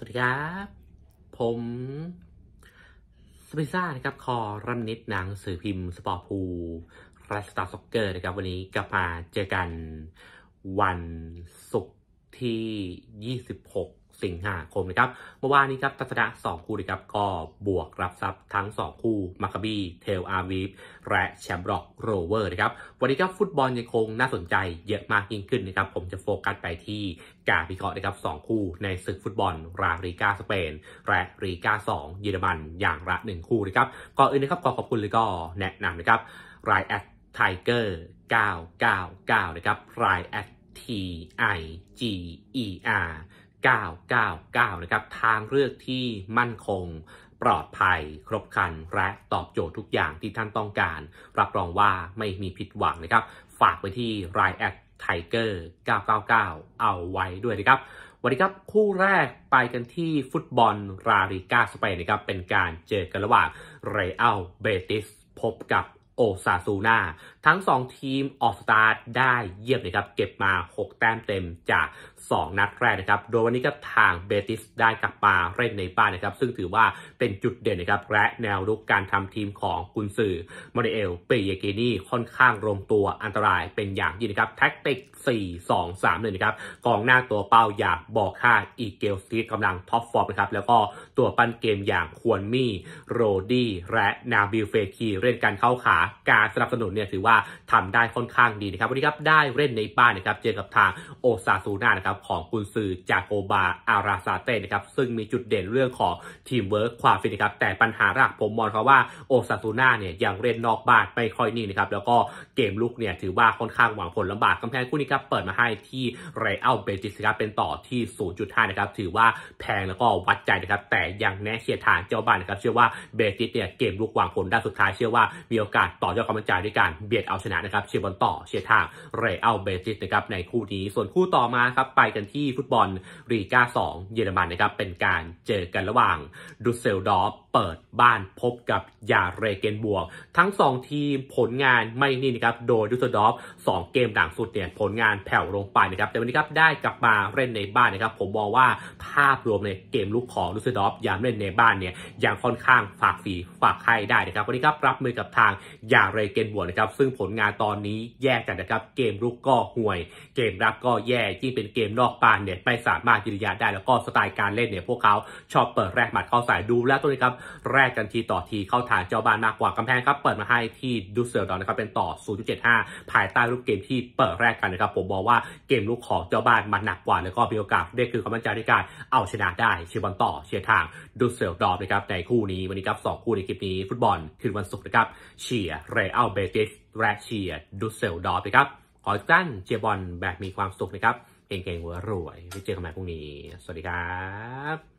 สวัสดีครับ ผมสปิซ่านะครับ คอรัมนิดหนังสือพิมพ์สปอร์ตพูรัสตาร์ซ็อกเกอร์นะครับ วันนี้กลับมาเจอกัน วันศุกร์ที่ 26สิงหาคมนะครับ เมื่อวานนี้ครับทัศนะ2คู่นะครับ ก็บวกรับทรัพย์ทั้ง 2 คู่มาคาบีเทลอาวีฟและแชมบ์ร็อกโรเวอร์นะครับ วันนี้ครับ ฟุตบอลยังคงน่าสนใจเยอะมากยิ่งขึ้นนะครับ ผมจะโฟกัสไปที่การวิเคราะห์นะครับสคู่ในศึกฟุตบอลราลีกาสเปนและลีกา2เยอรมันอย่างละ 1 คู่นะครับ ก่อนอื่นนะครับขอขอบคุณเลยก็แนะนำนะครับรายแอดไทเกอร์999นะครับรายแอด T I G E R 999 นะครับ ทางเลือกที่มั่นคงปลอดภัยครบครัน และตอบโจทย์ทุกอย่างที่ท่านต้องการ รับรองว่าไม่มีผิดหวังนะครับ ฝากไปที่ l i แอดไทเกอร์999 เอาไว้ด้วยนะครับวันนี้ครับ คู่แรกไปกันที่ฟุตบอลราลิกาสเปนนะครับ เป็นการเจอกันระหว่างเรอัลเบติสพบกับโอซาซูนาทั้ง 2 ทีมออกสตาร์ทได้เยี่ยมนะครับเก็บมา 6 แต้มเต็มจาก 2 นัดแรกนะครับโดยวันนี้ก็ทางเบติสได้กลับมาเล่นในบ้านนะครับซึ่งถือว่าเป็นจุดเด่นนะครับและแนวรุกการทำทีมของกุนซือมาริเอลเปีเยเกนี่ค่อนข้างรวมตัวอันตรายเป็นอย่างยิ่งนะครับแท็กติก 4 2 3เลยนะครับกองหน้าตัวเป้าอย่างบอกค่าอีเกลซีกำลังท็อปฟอร์มนะครับแล้วก็ตัวปั้นเกมอย่างควรมี่โรดี้และนาบิลเฟคีเล่นการเข้าขาการสนับสนุนเนี่ยถือว่าทำได้ค่อนข้างดีนะครับวันนี้ครับได้เล่นในบ้านนะครับเจอกับทางโอซาซูน่านะครับของกุนซือจากโอบา อาราซาเต้นะครับซึ่งมีจุดเด่นเรื่องของทีมเวิร์คความฟินนะครับแต่ปัญหาหลักผมมองเขาว่าโอซาซูน่าเนี่ยยังเล่นนอกบ้านไม่ค่อยนิ่งนะครับแล้วก็เกมลุกเนี่ยถือว่าค่อนข้างหวังผลลำบากกาแพงคู่นี้ครับเปิดมาให้ที่ไรอัลเบติสครับเป็นต่อที่0.5นะครับถือว่าแพงแล้วก็วัดใจนะครับแต่ยังแนะเชียร์ฐานเจ้าบ้านนะครับเชื่อว่าเบติสเนี่ยเกมลุกหวังผลด้านสุดท้ายเชื่อว่ามีโอกาสต่อยอดความมั่นใจด้วยการเบียดเอาชนะนะครับ เชียร์บอลต่อเชียร์ทางเรอัลเบติสนะครับในคู่นี้ ส่วนคู่ต่อมาครับไปกันที่ฟุตบอลรีกา2เยอรมันนะครับเป็นการเจอกันระหว่างดุสเซลดอร์ฟเปิดบ้านพบกับยาเรเกนบวก ทั้ง 2 ทีมผลงานไม่นี่นะครับ โดยดุสเซลดอร์ฟงเกมหลังสุดเนี่ยผลงานแผ่วลงไปนะครับ แต่วันนี้ครับได้กลับมาเล่นในบ้านนะครับ ผมมองว่าภาพรวมในเกมลุกของดุสเซลดอร์ฟยามเล่นในบ้านเนี่ยยังค่อนข้างฝากฝีฝากไข่ได้นะครับวันนี้ครับรับมือกับทางอย่างไรเกนบัวนะครับ ซึ่งผลงานตอนนี้แย่จันนะครับ เกมรุกก็ห่วย เกมรับก็แย่ยิ่งเป็นเกมนอกบ้านเนี่ยไม่สามารถยืนยันได้แล้วก็สไตล์การเล่นเนี่ยพวกเขาชอบเปิดแรกหมัดเข้าใส่ดูแล้วตัวนี้ครับ แรกกันทีต่อทีเข้าฐานเจ้าบ้านมากกว่ากำแพงครับ เปิดมาให้ที่ดูเซลดอนนะครับเป็นต่อ 0.75 ภายใต้รูปเกมที่เปิดแรกกันนะครับผมบอกว่าเกมลุกของเจ้าบ้านมันหนักกว่าแล้วก็มีโอกาสได้คือความมั่นใจในการเอาชนะได้เชียร์บอลต่อเชียร์ทางดูเซลดอนนะครับในคู่นี้วันนี้ครับสองคู่ในคลิปนี้ฟุตบอลคืนวันศุกร์นะครับเชียยเรอัลเบติสแรชเชียดูเซลดอร์ไปครับขอจ้านเชียบอลแบบมีความสุขนะครับ เก่งๆหัวรวยไว้เจอกันใหม่พรุ่งนี้ สวัสดีครับ